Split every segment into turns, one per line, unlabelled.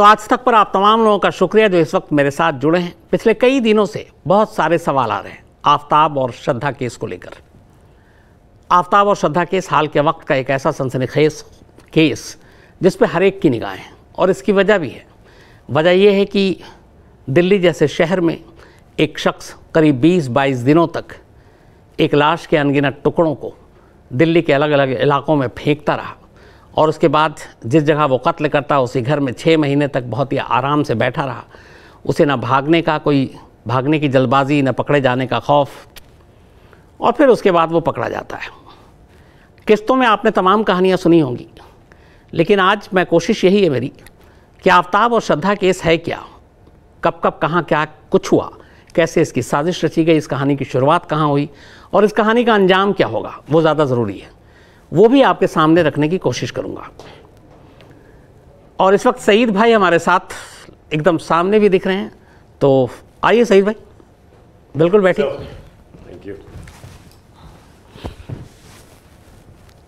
तो आज तक पर आप तमाम लोगों का शुक्रिया जो इस वक्त मेरे साथ जुड़े हैं पिछले कई दिनों से बहुत सारे सवाल आ रहे हैं आफ्ताब और श्रद्धा केस को लेकर आफ्ताब और श्रद्धा केस हाल के वक्त का एक ऐसा सनसनीखेज केस जिस पर हर एक की निगाहें है और इसकी वजह भी है वजह यह है कि दिल्ली जैसे शहर में एक शख्स करीब बीस बाईस दिनों तक एक लाश के अनगिनत टुकड़ों को दिल्ली के अलग अलग इलाकों में फेंकता रहा और उसके बाद जिस जगह वो कत्ल करता उसी घर में छः महीने तक बहुत ही आराम से बैठा रहा उसे ना भागने का कोई भागने की जल्दबाजी न पकड़े जाने का खौफ और फिर उसके बाद वो पकड़ा जाता है किस्तों में आपने तमाम कहानियाँ सुनी होंगी लेकिन आज मैं कोशिश यही है मेरी कि आफ्ताब और श्रद्धा केस है क्या कब कब कहाँ क्या कुछ हुआ कैसे इसकी साजिश रची गई इस कहानी की शुरुआत कहाँ हुई और इस कहानी का अंजाम क्या होगा वो ज़्यादा ज़रूरी है वो भी आपके सामने रखने की कोशिश करूंगा और इस वक्त सईद भाई हमारे साथ एकदम सामने भी दिख रहे हैं तो आइए सईद भाई बिल्कुल बैठिए थैंक यू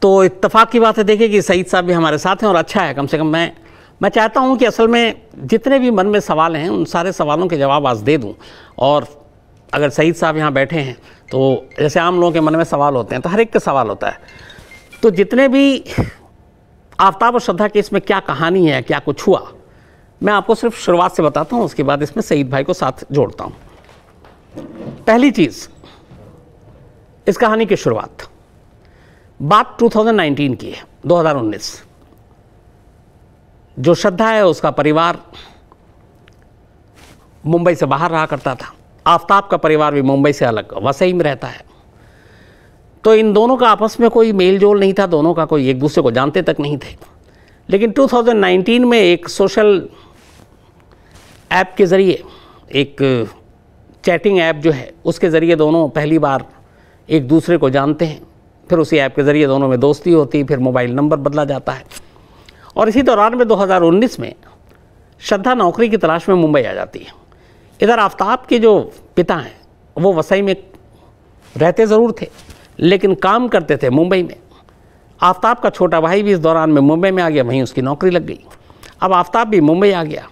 तो इतफाक की बात है देखिए कि सईद साहब भी हमारे साथ हैं और अच्छा है कम से कम मैं मैं चाहता हूं कि असल में जितने भी मन में सवाल हैं उन सारे सवालों के जवाब आज दे दूं और अगर सईद साहब यहाँ बैठे हैं तो जैसे आम लोगों के मन में सवाल होते हैं तो हर एक का सवाल होता है तो जितने भी आफ्ताब और श्रद्धा के इसमें क्या कहानी है क्या कुछ हुआ मैं आपको सिर्फ शुरुआत से बताता हूँ उसके बाद इसमें सईद भाई को साथ जोड़ता हूं पहली चीज़ इस कहानी की शुरुआत बात 2019 की है 2019 जो श्रद्धा है उसका परिवार मुंबई से बाहर रहा करता था आफ्ताब का परिवार भी मुंबई से अलग वसई में रहता है तो इन दोनों का आपस में कोई मेल जोल नहीं था दोनों का कोई एक दूसरे को जानते तक नहीं थे लेकिन 2019 में एक सोशल ऐप के ज़रिए एक चैटिंग ऐप जो है उसके ज़रिए दोनों पहली बार एक दूसरे को जानते हैं फिर उसी ऐप के ज़रिए दोनों में दोस्ती होती फिर मोबाइल नंबर बदला जाता है और इसी दौरान में 2019 में श्रद्धा नौकरी की तलाश में मुंबई आ जाती है इधर आफ्ताब के जो पिता हैं वो वसई में रहते ज़रूर थे लेकिन काम करते थे मुंबई में आफ्ताब का छोटा भाई भी इस दौरान में मुंबई में आ गया वहीं उसकी नौकरी लग गई अब आफ्ताब भी मुंबई आ गया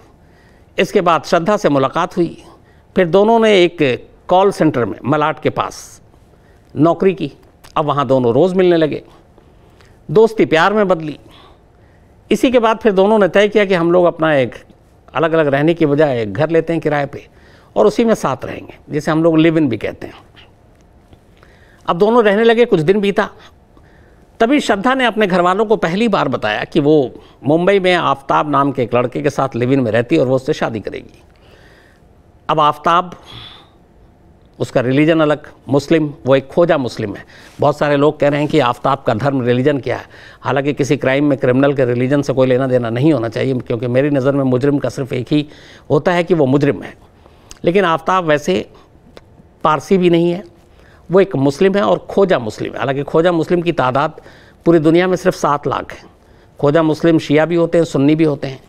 इसके बाद श्रद्धा से मुलाकात हुई फिर दोनों ने एक कॉल सेंटर में मलाट के पास नौकरी की अब वहाँ दोनों रोज़ मिलने लगे दोस्ती प्यार में बदली इसी के बाद फिर दोनों ने तय किया कि हम लोग अपना एक अलग अलग रहने की बजाय एक घर लेते हैं किराए पे और उसी में साथ रहेंगे जिसे हम लोग लिव इन भी कहते हैं अब दोनों रहने लगे कुछ दिन बीता तभी श्रद्धा ने अपने घर वालों को पहली बार बताया कि वो मुंबई में आफ्ताब नाम के एक लड़के के साथ लिव इन में रहती और वो उससे शादी करेगी अब आफ्ताब उसका रिलीजन अलग मुस्लिम वो एक खोजा मुस्लिम है बहुत सारे लोग कह रहे हैं कि आफ्ताब का धर्म रिलीजन क्या है हालांकि किसी क्राइम में क्रिमिनल के रिलीजन से कोई लेना देना नहीं होना चाहिए क्योंकि मेरी नज़र में मुजरिम का सिर्फ एक ही होता है कि वो मुजरिम है लेकिन आफ्ताब वैसे पारसी भी नहीं है वो एक मुस्लिम है और खोजा मुस्लिम है हालांकि खोजा मुस्लिम की तादाद पूरी दुनिया में सिर्फ सात लाख है खोजा मुस्लिम शिया भी होते हैं सुन्नी भी होते हैं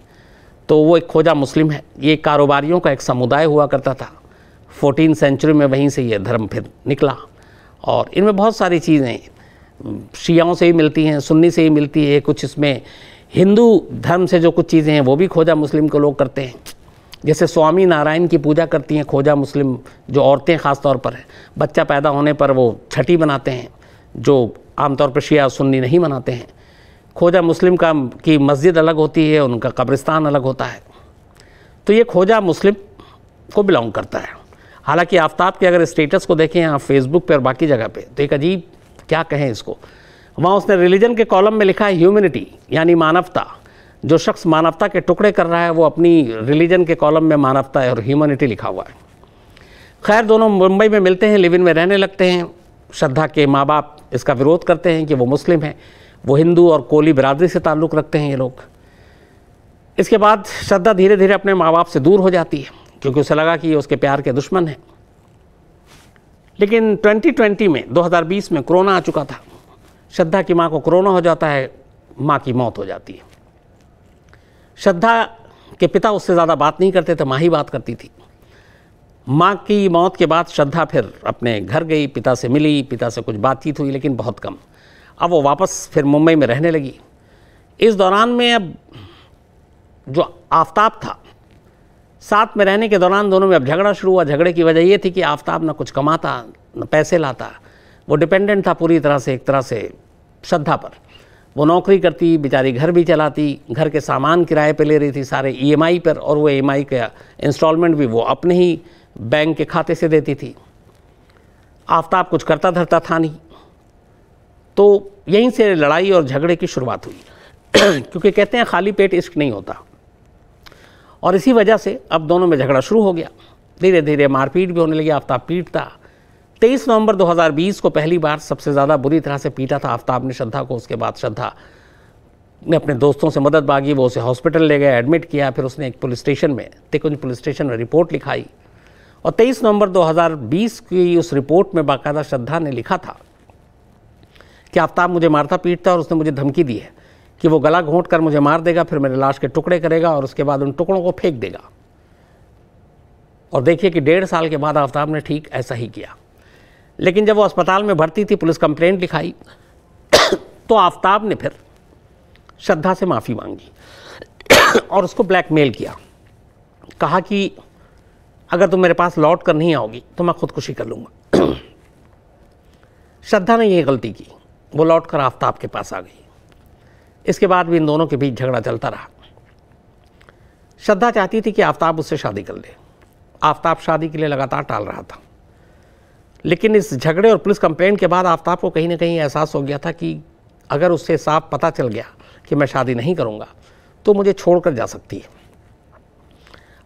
तो वो एक खोजा मुस्लिम है ये कारोबारियों का एक समुदाय हुआ करता था फोर्टीन सेंचुरी में वहीं से ये धर्म फिर निकला और इनमें बहुत सारी चीज़ें शियाओं से ही मिलती हैं सुन्नी से ही मिलती है कुछ इसमें हिंदू धर्म से जो कुछ चीज़ें हैं वो भी खोजा मुस्लिम को लोग करते हैं जैसे स्वामी नारायण की पूजा करती हैं खोजा मुस्लिम जो औरतें ख़ास तौर पर हैं बच्चा पैदा होने पर वो छठी बनाते हैं जो आमतौर पर शिया सुन्नी नहीं मनाते हैं खोजा मुस्लिम का की मस्जिद अलग होती है उनका कब्रिस्तान अलग होता है तो ये खोजा मुस्लिम को बिलोंग करता है हालांकि आफ्ताब के अगर स्टेटस को देखें आप फेसबुक पर बाकी जगह पे तो एक अजीब क्या कहें इसको वहाँ उसने रिलीजन के कॉलम में लिखा है ह्यूमनिटी यानी मानवता जो शख्स मानवता के टुकड़े कर रहा है वो अपनी रिलीजन के कॉलम में मानवता और ह्यूमनिटी लिखा हुआ है खैर दोनों मुंबई में मिलते हैं लिविन में रहने लगते हैं श्रद्धा के माँ बाप इसका विरोध करते हैं कि वो मुस्लिम हैं वो हिंदू और कोली बिरादरी से ताल्लुक़ रखते हैं ये लोग इसके बाद श्रद्धा धीरे धीरे अपने माँ बाप से दूर हो जाती है क्योंकि उसे लगा कि ये उसके प्यार के दुश्मन हैं लेकिन 2020 में 2020 में कोरोना आ चुका था श्रद्धा की माँ को कोरोना हो जाता है माँ की मौत हो जाती है श्रद्धा के पिता उससे ज़्यादा बात नहीं करते थे तो माँ ही बात करती थी माँ की मौत के बाद श्रद्धा फिर अपने घर गई पिता से मिली पिता से कुछ बातचीत हुई लेकिन बहुत कम अब वो वापस फिर मुंबई में रहने लगी इस दौरान में अब जो आफ्ताब था साथ में रहने के दौरान दोनों में अब झगड़ा शुरू हुआ झगड़े की वजह ये थी कि आफ्ताब ना कुछ कमाता ना पैसे लाता वो डिपेंडेंट था पूरी तरह से एक तरह से श्रद्धा पर वो नौकरी करती बेचारी घर भी चलाती घर के सामान किराए पे ले रही थी सारे ईएमआई e पर और वो ईएमआई का इंस्टॉलमेंट भी वो अपने ही बैंक के खाते से देती थी आफ्ताब कुछ करता धरता था नहीं तो यहीं से लड़ाई और झगड़े की शुरुआत हुई क्योंकि कहते हैं खाली पेट इश्क नहीं होता और इसी वजह से अब दोनों में झगड़ा शुरू हो गया धीरे धीरे मारपीट भी होने लगी आफ्ताब पीटता 23 नवंबर 2020 को पहली बार सबसे ज़्यादा बुरी तरह से पीटा था आफ्ताब ने श्रद्धा को उसके बाद श्रद्धा ने अपने दोस्तों से मदद मांगी वो उसे हॉस्पिटल ले गया एडमिट किया फिर उसने एक पुलिस स्टेशन में तिकुंज पुलिस स्टेशन में रिपोर्ट लिखाई और 23 नवंबर 2020 की उस रिपोर्ट में बाकायदा श्रद्धा ने लिखा था कि आफ्ताब मुझे मारता पीटता और उसने मुझे धमकी दी है कि वो गला घोंट कर मुझे मार देगा फिर मेरे लाश के टुकड़े करेगा और उसके बाद उन टुकड़ों को फेंक देगा और देखिए कि डेढ़ साल के बाद आफ्ताब ने ठीक ऐसा ही किया लेकिन जब वो अस्पताल में भर्ती थी पुलिस कंप्लेंट लिखाई तो आफ्ताब ने फिर श्रद्धा से माफ़ी मांगी और उसको ब्लैकमेल किया कहा कि अगर तुम मेरे पास लौट कर नहीं आओगी तो मैं खुदकुशी कर लूँगा श्रद्धा ने यह गलती की वो लौट कर आफ्ताब के पास आ गई इसके बाद भी इन दोनों के बीच झगड़ा चलता रहा श्रद्धा चाहती थी कि आफ्ताब उससे शादी कर ले आफ्ताब शादी के लिए लगातार टाल रहा था लेकिन इस झगड़े और पुलिस कंप्लेंट के बाद आफ्ताब को कहीं ना कहीं एहसास हो गया था कि अगर उससे साफ पता चल गया कि मैं शादी नहीं करूँगा तो मुझे छोड़ कर जा सकती है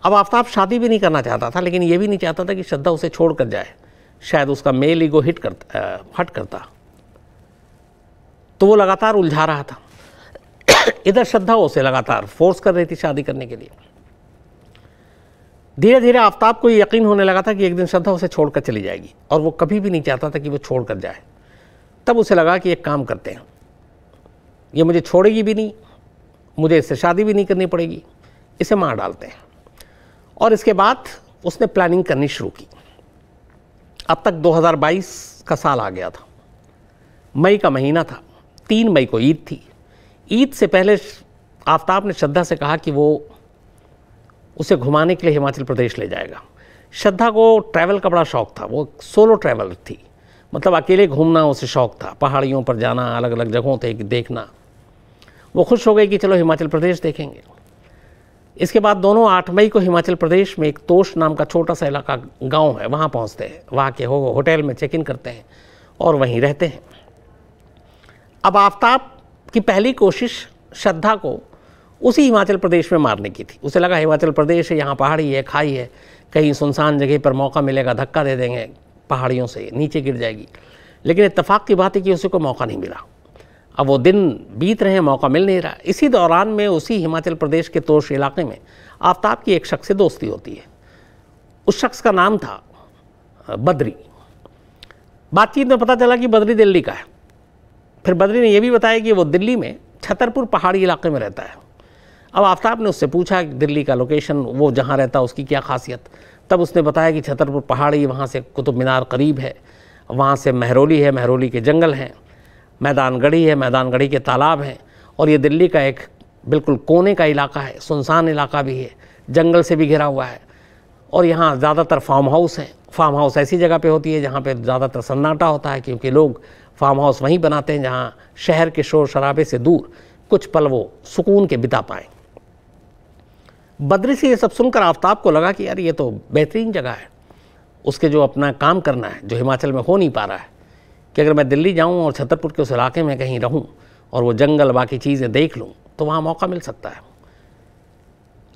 अब आफ्ताब शादी भी नहीं करना चाहता था लेकिन ये भी नहीं चाहता था कि श्रद्धा उसे छोड़ कर जाए शायद उसका मेल ईगो हिट कर हट करता तो वो लगातार उलझा रहा था इधर श्रद्धा उसे लगातार फोर्स कर रही थी शादी करने के लिए धीरे धीरे आफ्ताब को ये यकीन होने लगा था कि एक दिन श्रद्धा उसे छोड़कर चली जाएगी और वो कभी भी नहीं चाहता था कि वो छोड़ कर जाए तब उसे लगा कि एक काम करते हैं ये मुझे छोड़ेगी भी नहीं मुझे इससे शादी भी नहीं करनी पड़ेगी इसे मार डालते हैं और इसके बाद उसने प्लानिंग करनी शुरू की अब तक 2022 का साल आ गया था मई का महीना था तीन मई को ईद थी ईद से पहले आफ्ताब ने श्रद्धा से कहा कि वो उसे घुमाने के लिए हिमाचल प्रदेश ले जाएगा श्रद्धा को ट्रैवल का बड़ा शौक था वो सोलो ट्रैवल थी मतलब अकेले घूमना उसे शौक था पहाड़ियों पर जाना अलग अलग जगहों थे देखना वो खुश हो गई कि चलो हिमाचल प्रदेश देखेंगे इसके बाद दोनों आठ मई को हिमाचल प्रदेश में एक तोश नाम का छोटा सा इलाका गांव है वहाँ पहुँचते हैं वहाँ के हो होटल में चेक इन करते हैं और वहीं रहते हैं अब आफ्ताब की पहली कोशिश श्रद्धा को उसी हिमाचल प्रदेश में मारने की थी उसे लगा हिमाचल प्रदेश है यहाँ पहाड़ी है खाई है कहीं सुनसान जगह पर मौका मिलेगा धक्का दे देंगे पहाड़ियों से नीचे गिर जाएगी लेकिन इतफाक़ की बात है कि उसे को मौका नहीं मिला अब वो दिन बीत रहे हैं मौका मिल नहीं रहा इसी दौरान में उसी हिमाचल प्रदेश के तोश इलाके में आफ्ताब की एक शख्स से दोस्ती होती है उस शख्स का नाम था बद्री बातचीत में पता चला कि बद्री दिल्ली का है फिर बद्री ने यह भी बताया कि वो दिल्ली में छतरपुर पहाड़ी इलाके में रहता है अब आफ्ताब ने उससे पूछा दिल्ली का लोकेशन वो जहाँ रहता उसकी क्या खासियत तब उसने बताया कि छतरपुर पहाड़ी वहाँ से कुतुब मीनार करीब है वहाँ से महरोली है महरोली के जंगल हैं मैदान गढ़ी है मैदान गढ़ी के तालाब हैं और ये दिल्ली का एक बिल्कुल कोने का इलाका है सुनसान इलाका भी है जंगल से भी घिरा हुआ है और यहाँ ज़्यादातर फार्म हाउस हैं फार्म हाउस ऐसी जगह पे होती है जहाँ पे ज़्यादातर सन्नाटा होता है क्योंकि लोग फार्म हाउस वहीं बनाते हैं जहाँ शहर के शोर शराबे से दूर कुछ पल वो सुकून के बिता पाएँ बद्री से ये सब सुनकर आफ्ताब को लगा कि यार ये तो बेहतरीन जगह है उसके जो अपना काम करना है जो हिमाचल में हो नहीं पा रहा है कि अगर मैं दिल्ली जाऊँ और छतरपुर के उस इलाके में कहीं रहूँ और वो जंगल बाकी चीज़ें देख लूँ तो वहाँ मौका मिल सकता है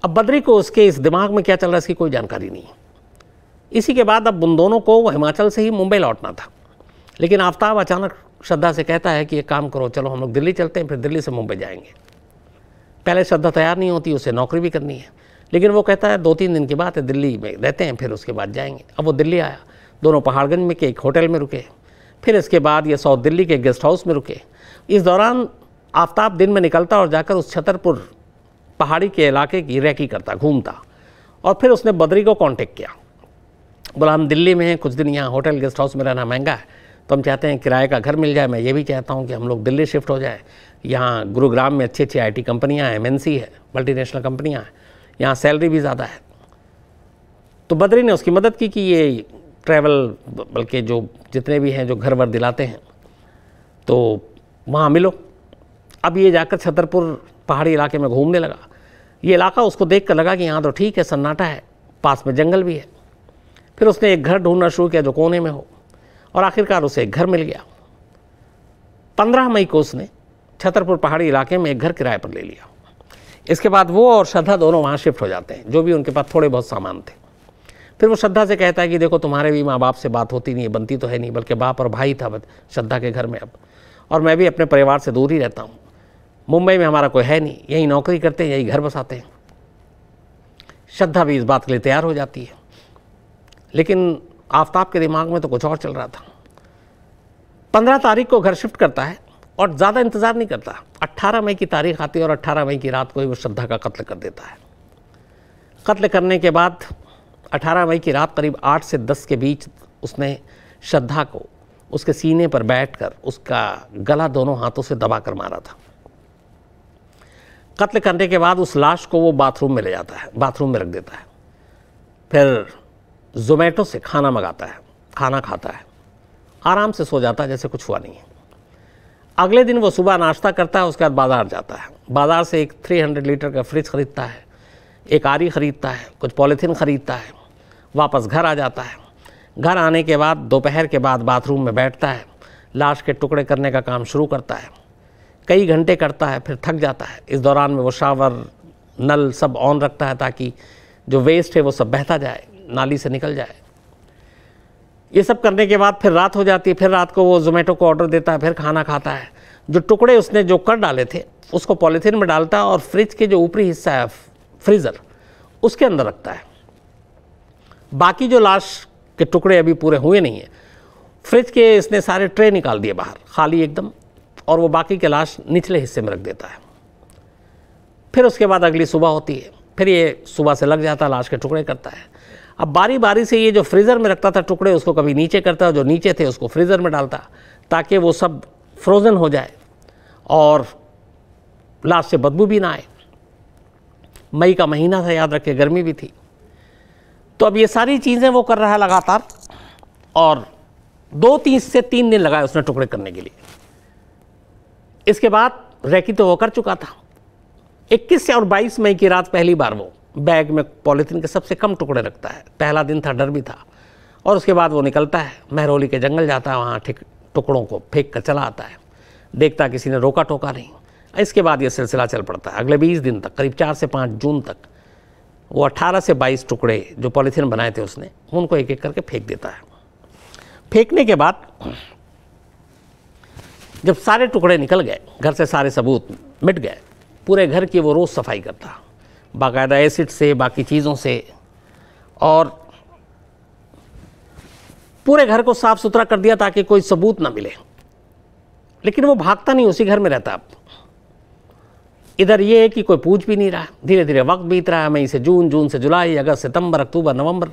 अब बद्री को उसके इस दिमाग में क्या चल रहा है इसकी कोई जानकारी नहीं इसी के बाद अब उन दोनों को हिमाचल से ही मुंबई लौटना था लेकिन आफ्ताब अचानक श्रद्धा से कहता है कि एक काम करो चलो हम लोग दिल्ली चलते हैं फिर दिल्ली से मुंबई जाएंगे पहले श्रद्धा तैयार नहीं होती उसे नौकरी भी करनी है लेकिन वो कहता है दो तीन दिन की बात है दिल्ली में रहते हैं फिर उसके बाद जाएंगे अब वो दिल्ली आया दोनों पहाड़गंज में के एक होटल में रुके फिर इसके बाद ये साउथ दिल्ली के गेस्ट हाउस में रुके इस दौरान आफ्ताब दिन में निकलता और जाकर उस छतरपुर पहाड़ी के इलाके की रैकी करता घूमता और फिर उसने बद्री को कांटेक्ट किया बोला हम दिल्ली में हैं कुछ दिन यहाँ होटल गेस्ट हाउस में रहना महंगा है तो हम चाहते हैं किराए का घर मिल जाए मैं ये भी चाहता हूँ कि हम लोग दिल्ली शिफ्ट हो जाए यहाँ गुरुग्राम में अच्छी अच्छी आईटी कंपनियाँ हैं एमएनसी है मल्टीनेशनल कंपनियाँ हैं यहाँ सैलरी भी ज़्यादा है तो बद्री ने उसकी मदद की कि ये ट्रैवल बल्कि जो जितने भी हैं जो घर वर दिलाते हैं तो वहाँ मिलो अब ये जाकर छतरपुर पहाड़ी इलाके में घूमने लगा ये इलाका उसको देख कर लगा कि यहाँ तो ठीक है सन्नाटा है पास में जंगल भी है फिर उसने एक घर ढूंढना शुरू किया जो कोने में हो और आखिरकार उसे एक घर मिल गया पंद्रह मई को उसने छतरपुर पहाड़ी इलाके में एक घर किराए पर ले लिया इसके बाद वो और श्रद्धा दोनों वहाँ शिफ्ट हो जाते हैं जो भी उनके पास थोड़े बहुत सामान थे फिर वो श्रद्धा से कहता है कि देखो तुम्हारे भी माँ बाप से बात होती नहीं है बनती तो है नहीं बल्कि बाप और भाई था श्रद्धा के घर में अब और मैं भी अपने परिवार से दूर ही रहता हूँ मुंबई में हमारा कोई है नहीं यही नौकरी करते हैं यही घर बसाते हैं श्रद्धा भी इस बात के लिए तैयार हो जाती है लेकिन आफ्ताब के दिमाग में तो कुछ और चल रहा था पंद्रह तारीख को घर शिफ्ट करता है और ज़्यादा इंतज़ार नहीं करता 18 मई की तारीख आती है और 18 मई की रात को ही वो श्रद्धा का कत्ल कर देता है कत्ल करने के बाद 18 मई की रात करीब 8 से 10 के बीच उसने श्रद्धा को उसके सीने पर बैठकर उसका गला दोनों हाथों से दबा कर मारा था कत्ल करने के बाद उस लाश को वो बाथरूम में ले जाता है बाथरूम में रख देता है फिर जोमेटो से खाना मंगाता है खाना खाता है आराम से सो जाता है जैसे कुछ हुआ नहीं है अगले दिन वो सुबह नाश्ता करता है उसके बाद बाज़ार जाता है बाज़ार से एक 300 लीटर का फ्रिज ख़रीदता है एक आरी ख़रीदता है कुछ पॉलीथीन ख़रीदता है वापस घर आ जाता है घर आने के बाद दोपहर के बाद बाथरूम में बैठता है लाश के टुकड़े करने का काम शुरू करता है कई घंटे करता है फिर थक जाता है इस दौरान में वो शावर नल सब ऑन रखता है ताकि जो वेस्ट है वो सब बहता जाए नाली से निकल जाए ये सब करने के बाद फिर रात हो जाती है फिर रात को वो जोमेटो को ऑर्डर देता है फिर खाना खाता है जो टुकड़े उसने जो कर डाले थे उसको पॉलीथीन में डालता है और फ्रिज के जो ऊपरी हिस्सा है फ्रीज़र उसके अंदर रखता है बाकी जो लाश के टुकड़े अभी पूरे हुए नहीं हैं फ्रिज के इसने सारे ट्रे निकाल दिए बाहर खाली एकदम और वो बाकी के लाश निचले हिस्से में रख देता है फिर उसके बाद अगली सुबह होती है फिर ये सुबह से लग जाता है लाश के टुकड़े करता है अब बारी बारी से ये जो फ्रीज़र में रखता था टुकड़े उसको कभी नीचे करता जो नीचे थे उसको फ्रीज़र में डालता ताकि वो सब फ्रोज़न हो जाए और लास्ट से बदबू भी ना आए मई का महीना था याद रखे गर्मी भी थी तो अब ये सारी चीज़ें वो कर रहा है लगातार और दो तीन से तीन दिन लगाए उसने टुकड़े करने के लिए इसके बाद रैकी तो वो कर चुका था 21 से और 22 मई की रात पहली बार वो बैग में पॉलीथीन के सबसे कम टुकड़े रखता है पहला दिन था डर भी था और उसके बाद वो निकलता है महरौली के जंगल जाता है वहाँ ठीक टुकड़ों को फेंक कर चला आता है देखता किसी ने रोका टोका नहीं इसके बाद ये सिलसिला चल पड़ता है अगले बीस दिन तक करीब चार से पाँच जून तक वो अट्ठारह से बाईस टुकड़े जो पॉलीथीन बनाए थे उसने उनको एक एक करके फेंक देता है फेंकने के बाद जब सारे टुकड़े निकल गए घर से सारे सबूत मिट गए पूरे घर की वो रोज़ सफाई करता बाकायदा एसिड से बाकी चीज़ों से और पूरे घर को साफ़ सुथरा कर दिया ताकि कोई सबूत ना मिले लेकिन वो भागता नहीं उसी घर में रहता अब इधर ये है कि कोई पूछ भी नहीं रहा धीरे धीरे वक्त बीत रहा है मई से जून जून से जुलाई अगस्त सितंबर अक्टूबर नवंबर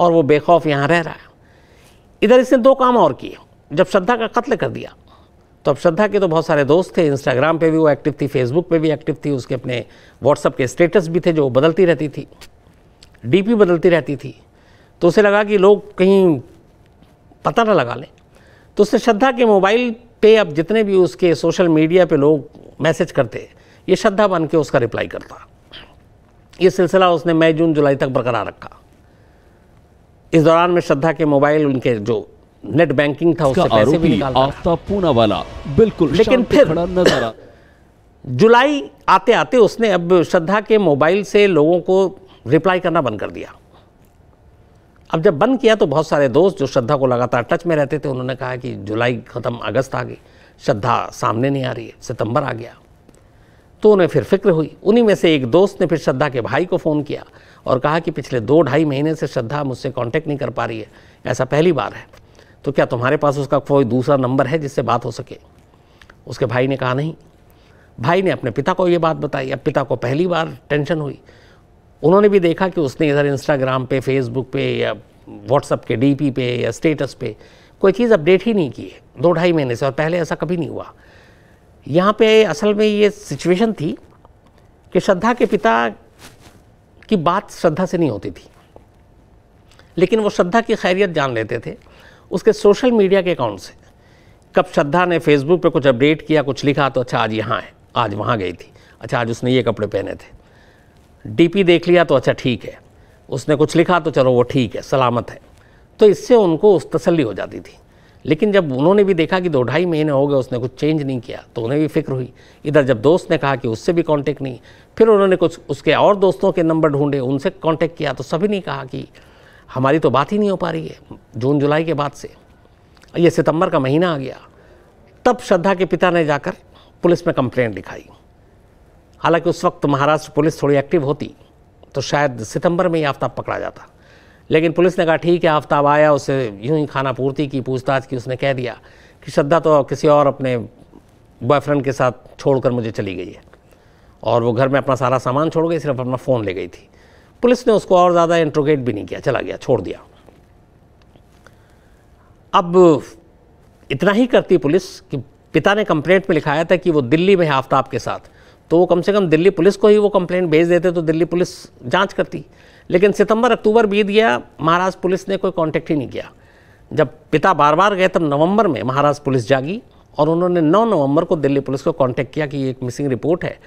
और वो बेखौफ यहाँ रह रहा है इधर इसने दो काम और किए जब श्रद्धा का कत्ल कर दिया तो अब श्रद्धा के तो बहुत सारे दोस्त थे इंस्टाग्राम पे भी वो एक्टिव थी फेसबुक पे भी एक्टिव थी उसके अपने व्हाट्सअप के स्टेटस भी थे जो बदलती रहती थी डीपी बदलती रहती थी तो उसे लगा कि लोग कहीं पता ना लगा लें तो उससे श्रद्धा के मोबाइल पे अब जितने भी उसके सोशल मीडिया पे लोग मैसेज करते ये श्रद्धा बन के उसका रिप्लाई करता ये सिलसिला उसने मई जून जुलाई तक बरकरार रखा इस दौरान में श्रद्धा के मोबाइल उनके जो नेट बैंकिंग था उससे पैसे भी निकालता पूना वाला बिल्कुल लेकिन फिर नजारा जुलाई आते आते उसने अब श्रद्धा के मोबाइल से लोगों को रिप्लाई करना बंद कर दिया अब जब बंद किया तो बहुत सारे दोस्त जो श्रद्धा को लगातार टच में रहते थे उन्होंने कहा कि जुलाई ख़त्म अगस्त आ गई श्रद्धा सामने नहीं आ रही है सितंबर आ गया तो उन्हें फिर फिक्र हुई उन्हीं में से एक दोस्त ने फिर श्रद्धा के भाई को फ़ोन किया और कहा कि पिछले दो ढाई महीने से श्रद्धा मुझसे कांटेक्ट नहीं कर पा रही है ऐसा पहली बार है तो क्या तुम्हारे पास उसका कोई दूसरा नंबर है जिससे बात हो सके उसके भाई ने कहा नहीं भाई ने अपने पिता को ये बात बताई अब पिता को पहली बार टेंशन हुई उन्होंने भी देखा कि उसने इधर इंस्टाग्राम पे फेसबुक पे या व्हाट्सअप के डी पे या स्टेटस पे कोई चीज़ अपडेट ही नहीं की है दो ढाई महीने से और पहले ऐसा कभी नहीं हुआ यहाँ पे असल में ये सिचुएशन थी कि श्रद्धा के पिता की बात श्रद्धा से नहीं होती थी लेकिन वो श्रद्धा की खैरियत जान लेते थे उसके सोशल मीडिया के अकाउंट से कब श्रद्धा ने फेसबुक पे कुछ अपडेट किया कुछ लिखा तो अच्छा आज यहाँ है आज वहाँ गई थी अच्छा आज उसने ये कपड़े पहने थे डीपी देख लिया तो अच्छा ठीक है उसने कुछ लिखा तो चलो वो ठीक है सलामत है तो इससे उनको उस तसली हो जाती थी लेकिन जब उन्होंने भी देखा कि दो ढाई महीने हो गए उसने कुछ चेंज नहीं किया तो उन्हें भी फिक्र हुई इधर जब दोस्त ने कहा कि उससे भी कांटेक्ट नहीं फिर उन्होंने कुछ उसके और दोस्तों के नंबर ढूंढे उनसे कांटेक्ट किया तो सभी ने कहा कि हमारी तो बात ही नहीं हो पा रही है जून जुलाई के बाद से ये सितंबर का महीना आ गया तब श्रद्धा के पिता ने जाकर पुलिस में कंप्लेंट लिखाई हालांकि उस वक्त महाराष्ट्र पुलिस थोड़ी एक्टिव होती तो शायद सितंबर में ही आफ्ताब पकड़ा जाता लेकिन पुलिस ने कहा ठीक है आफ्ताब आया उसे यूं ही खाना पूर्ति की पूछताछ की उसने कह दिया कि श्रद्धा तो किसी और अपने बॉयफ्रेंड के साथ छोड़कर मुझे चली गई है और वो घर में अपना सारा सामान छोड़ गई सिर्फ अपना फ़ोन ले गई थी पुलिस ने उसको और ज़्यादा इंट्रोगेट भी नहीं किया चला गया छोड़ दिया अब इतना ही करती पुलिस कि पिता ने कंप्लेंट में लिखाया था कि वो दिल्ली में है आफ्ताब के साथ तो वो कम से कम दिल्ली पुलिस को ही वो कंप्लेंट भेज देते तो दिल्ली पुलिस जांच करती लेकिन सितंबर अक्टूबर बीत गया महाराज पुलिस ने कोई कांटेक्ट ही नहीं किया जब पिता बार बार गए तब नवंबर में महाराज पुलिस जागी और उन्होंने 9 नवंबर को दिल्ली पुलिस को कांटेक्ट किया कि ये एक मिसिंग रिपोर्ट है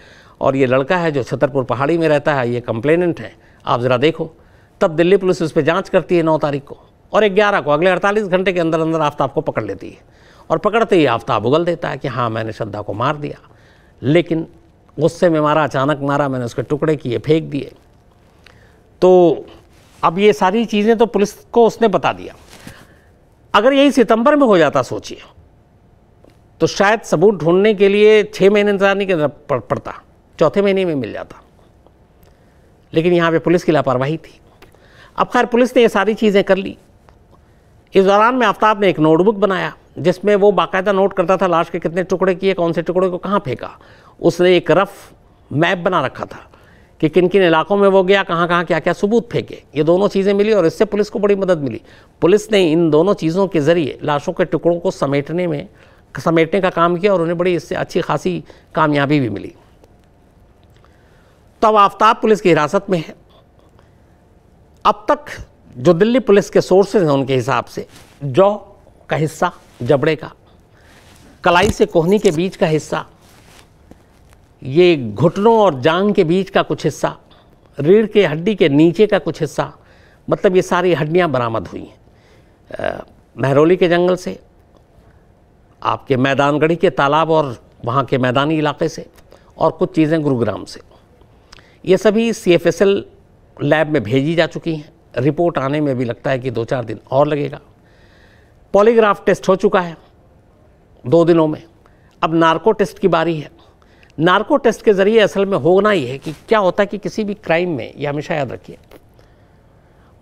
और ये लड़का है जो छतरपुर पहाड़ी में रहता है ये कंप्लेनेंट है आप ज़रा देखो तब दिल्ली पुलिस उस पर जाँच करती है नौ तारीख को और ग्यारह को अगले अड़तालीस घंटे के अंदर अंदर आफ्ताब को पकड़ लेती है और पकड़ते ही आफ्ताब उगल देता है कि हाँ मैंने श्रद्धा को मार दिया लेकिन गुस्से में मारा अचानक मारा मैंने उसके टुकड़े किए फेंक दिए तो अब ये सारी चीज़ें तो पुलिस को उसने बता दिया अगर यही सितंबर में हो जाता सोचिए तो शायद सबूत ढूंढने के लिए छः महीने इंतजार नहीं करना पड़ता चौथे महीने में मिल जाता लेकिन यहाँ पे पुलिस की लापरवाही थी अब खैर पुलिस ने ये सारी चीज़ें कर ली इस दौरान में आफ्ताब ने एक नोटबुक बनाया जिसमें वो बाकायदा नोट करता था लाश के कितने टुकड़े किए कौन से टुकड़े को कहाँ फेंका उसने एक रफ़ मैप बना रखा था कि किन किन इलाकों में वो गया कहाँ कहाँ क्या क्या सबूत फेंके ये दोनों चीज़ें मिली और इससे पुलिस को बड़ी मदद मिली पुलिस ने इन दोनों चीज़ों के ज़रिए लाशों के टुकड़ों को समेटने में समेटने का काम किया और उन्हें बड़ी इससे अच्छी खासी कामयाबी भी मिली तब आफ्ताब पुलिस की हिरासत में है अब तक जो दिल्ली पुलिस के सोर्सेज हैं उनके हिसाब से जौ का हिस्सा जबड़े का कलाई से कोहनी के बीच का हिस्सा ये घुटनों और जांग के बीच का कुछ हिस्सा रीढ़ के हड्डी के नीचे का कुछ हिस्सा मतलब ये सारी हड्डियाँ बरामद हुई हैं महरौली के जंगल से आपके मैदानगढ़ी के तालाब और वहाँ के मैदानी इलाके से और कुछ चीज़ें गुरुग्राम से ये सभी C F S L lab में भेजी जा चुकी हैं रिपोर्ट आने में भी लगता है कि दो चार दिन और लगेगा पॉलीग्राफ टेस्ट हो चुका है दो दिनों में अब नार्को टेस्ट की बारी है नार्को टेस्ट के ज़रिए असल में होना ही है कि क्या होता है कि किसी भी क्राइम में ये हमेशा याद रखिए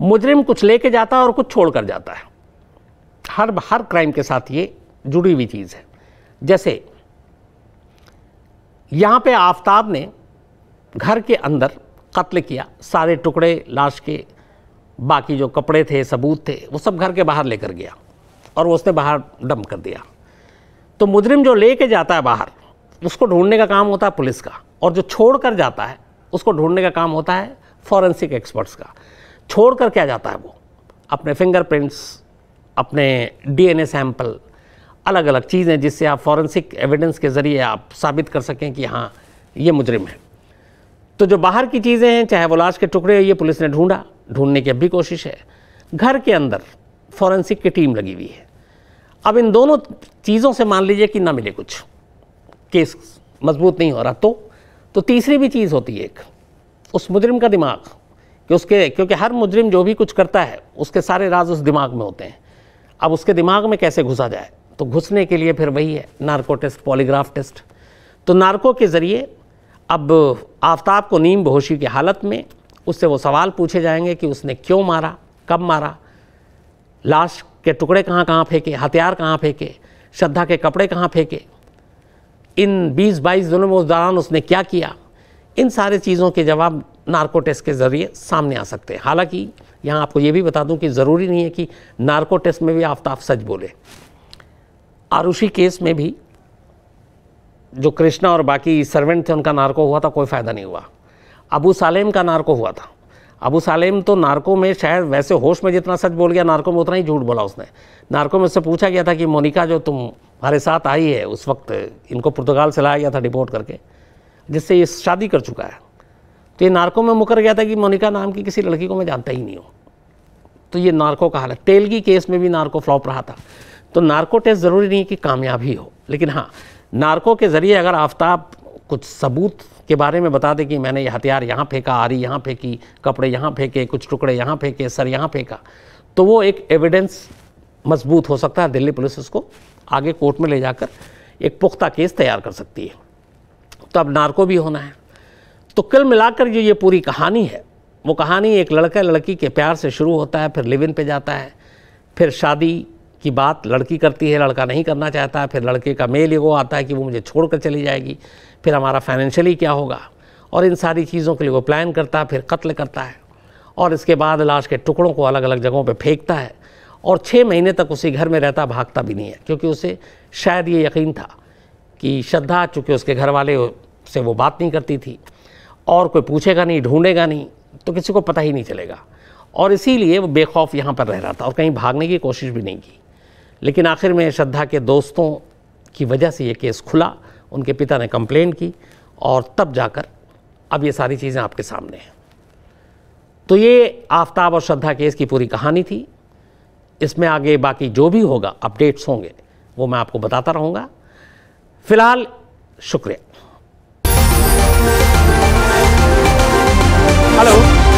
मुजरिम कुछ लेके जाता है और कुछ छोड़ कर जाता है हर हर क्राइम के साथ ये जुड़ी हुई चीज़ है जैसे यहाँ पे आफ्ताब ने घर के अंदर कत्ल किया सारे टुकड़े लाश के बाकी जो कपड़े थे सबूत थे वो सब घर के बाहर लेकर गया और वो उसने बाहर डम कर दिया तो मुजरिम जो ले कर जाता है बाहर उसको ढूंढने का काम होता है पुलिस का और जो छोड़ कर जाता है उसको ढूंढने का काम होता है फॉरेंसिक एक्सपर्ट्स का छोड़ कर क्या जाता है वो अपने फिंगरप्रिंट्स अपने डीएनए सैंपल अलग अलग चीज़ें जिससे आप फॉरेंसिक एविडेंस के ज़रिए आप साबित कर सकें कि हाँ ये मुजरिम है तो जो बाहर की चीज़ें हैं चाहे वो लाश के टुकड़े ये पुलिस ने ढूंढा ढूंढने की अब भी कोशिश है घर के अंदर फॉरेंसिक की टीम लगी हुई है अब इन दोनों चीज़ों से मान लीजिए कि ना मिले कुछ केस मजबूत नहीं हो रहा तो तो तीसरी भी चीज़ होती है एक उस मुजरिम का दिमाग कि उसके क्योंकि हर मुजरिम जो भी कुछ करता है उसके सारे राज उस दिमाग में होते हैं अब उसके दिमाग में कैसे घुसा जाए तो घुसने के लिए फिर वही है नार्को टेस्ट पॉलीग्राफ टेस्ट तो नार्को के ज़रिए अब आफ्ताब को नीम बहोशी की हालत में उससे वो सवाल पूछे जाएंगे कि उसने क्यों मारा कब मारा लाश के टुकड़े कहाँ कहाँ फेंके हथियार कहाँ फेंके श्रद्धा के कपड़े कहाँ फेंके इन 20-22 दिनों में उस दौरान उसने क्या किया इन सारे चीज़ों के जवाब नार्को टेस्ट के ज़रिए सामने आ सकते हैं हालांकि यहाँ आपको ये भी बता दूं कि ज़रूरी नहीं है कि नार्को टेस्ट में भी आफ्ताब सच बोले आरुषि केस में भी जो कृष्णा और बाकी सर्वेंट थे उनका नार्को हुआ था कोई फ़ायदा नहीं हुआ अबू सालेम का नार्को हुआ था अबू सालेम तो नार्को में शायद वैसे होश में जितना सच बोल गया नार्को में उतना ही झूठ बोला उसने नार्को में उससे पूछा गया था कि मोनिका जो तुम हमारे साथ आई है उस वक्त इनको पुर्तगाल से लाया गया था डिपोर्ट करके जिससे ये शादी कर चुका है तो ये नार्को में मुकर गया था कि मोनिका नाम की किसी लड़की को मैं जानता ही नहीं हूँ तो ये नार्को का हाल है तेलगी केस में भी नार्को फ्लॉप रहा था तो नार्को टेस्ट ज़रूरी नहीं कि कामयाबी हो लेकिन हाँ नारको के ज़रिए अगर आफ्ताब कुछ सबूत के बारे में बता दे कि मैंने ये हथियार यहाँ फेंका आरी यहाँ फेंकी कपड़े यहाँ फेंके कुछ टुकड़े यहाँ फेंके सर यहाँ फेंका तो वो एक एविडेंस मजबूत हो सकता है दिल्ली पुलिस उसको आगे कोर्ट में ले जाकर एक पुख्ता केस तैयार कर सकती है तो अब नारको भी होना है तो कुल मिलाकर जो ये पूरी कहानी है वो कहानी एक लड़का लड़की के प्यार से शुरू होता है फिर लिव इन पे जाता है फिर शादी की बात लड़की करती है लड़का नहीं करना चाहता फिर लड़के का मेल ईगो आता है कि वो मुझे छोड़ कर चली जाएगी फिर हमारा फाइनेंशियली क्या होगा और इन सारी चीज़ों के लिए वो प्लान करता है फिर कत्ल करता है और इसके बाद लाश के टुकड़ों को अलग अलग जगहों पर फेंकता है और छः महीने तक उसी घर में रहता भागता भी नहीं है क्योंकि उसे शायद ये यकीन था कि श्रद्धा चूँकि उसके घर वाले से वो बात नहीं करती थी और कोई पूछेगा नहीं ढूंढेगा नहीं तो किसी को पता ही नहीं चलेगा और इसीलिए वो बेखौफ यहाँ पर रह रहा था और कहीं भागने की कोशिश भी नहीं की लेकिन आखिर में श्रद्धा के दोस्तों की वजह से ये केस खुला उनके पिता ने कंप्लेन की और तब जाकर अब ये सारी चीज़ें आपके सामने हैं तो ये आफ्ताब और श्रद्धा केस की पूरी कहानी थी इसमें आगे बाकी जो भी होगा अपडेट्स होंगे वो मैं आपको बताता रहूँगा फिलहाल शुक्रिया हेलो